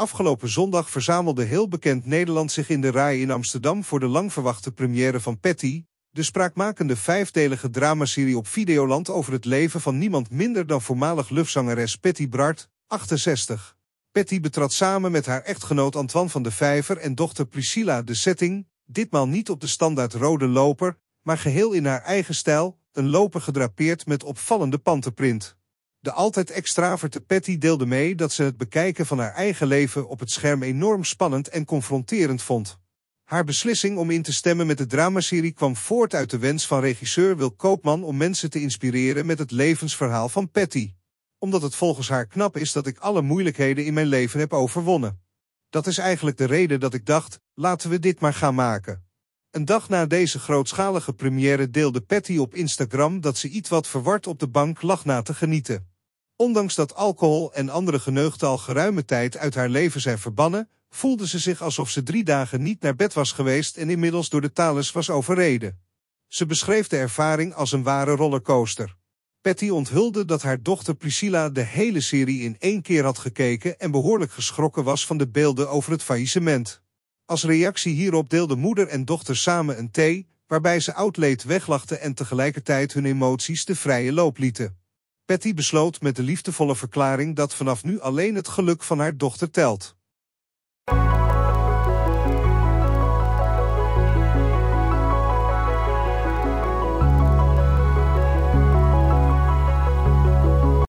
Afgelopen zondag verzamelde heel bekend Nederland zich in de RAI in Amsterdam voor de langverwachte première van Petty, de spraakmakende vijfdelige dramaserie op Videoland over het leven van niemand minder dan voormalig lufzangeres Petty Bart, 68. Petty betrad samen met haar echtgenoot Antoine van de Vijver en dochter Priscilla de setting, ditmaal niet op de standaard rode loper, maar geheel in haar eigen stijl, een loper gedrapeerd met opvallende pantenprint. De altijd extraverte Patty deelde mee dat ze het bekijken van haar eigen leven op het scherm enorm spannend en confronterend vond. Haar beslissing om in te stemmen met de dramaserie kwam voort uit de wens van regisseur Wil Koopman om mensen te inspireren met het levensverhaal van Patty. Omdat het volgens haar knap is dat ik alle moeilijkheden in mijn leven heb overwonnen. Dat is eigenlijk de reden dat ik dacht, laten we dit maar gaan maken. Een dag na deze grootschalige première deelde Patty op Instagram dat ze iets wat verward op de bank lag na te genieten. Ondanks dat alcohol en andere geneugten al geruime tijd uit haar leven zijn verbannen, voelde ze zich alsof ze drie dagen niet naar bed was geweest en inmiddels door de talis was overreden. Ze beschreef de ervaring als een ware rollercoaster. Patty onthulde dat haar dochter Priscilla de hele serie in één keer had gekeken en behoorlijk geschrokken was van de beelden over het faillissement. Als reactie hierop deelden moeder en dochter samen een thee, waarbij ze oud leed weglachten en tegelijkertijd hun emoties de vrije loop lieten. Patty besloot met de liefdevolle verklaring dat vanaf nu alleen het geluk van haar dochter telt.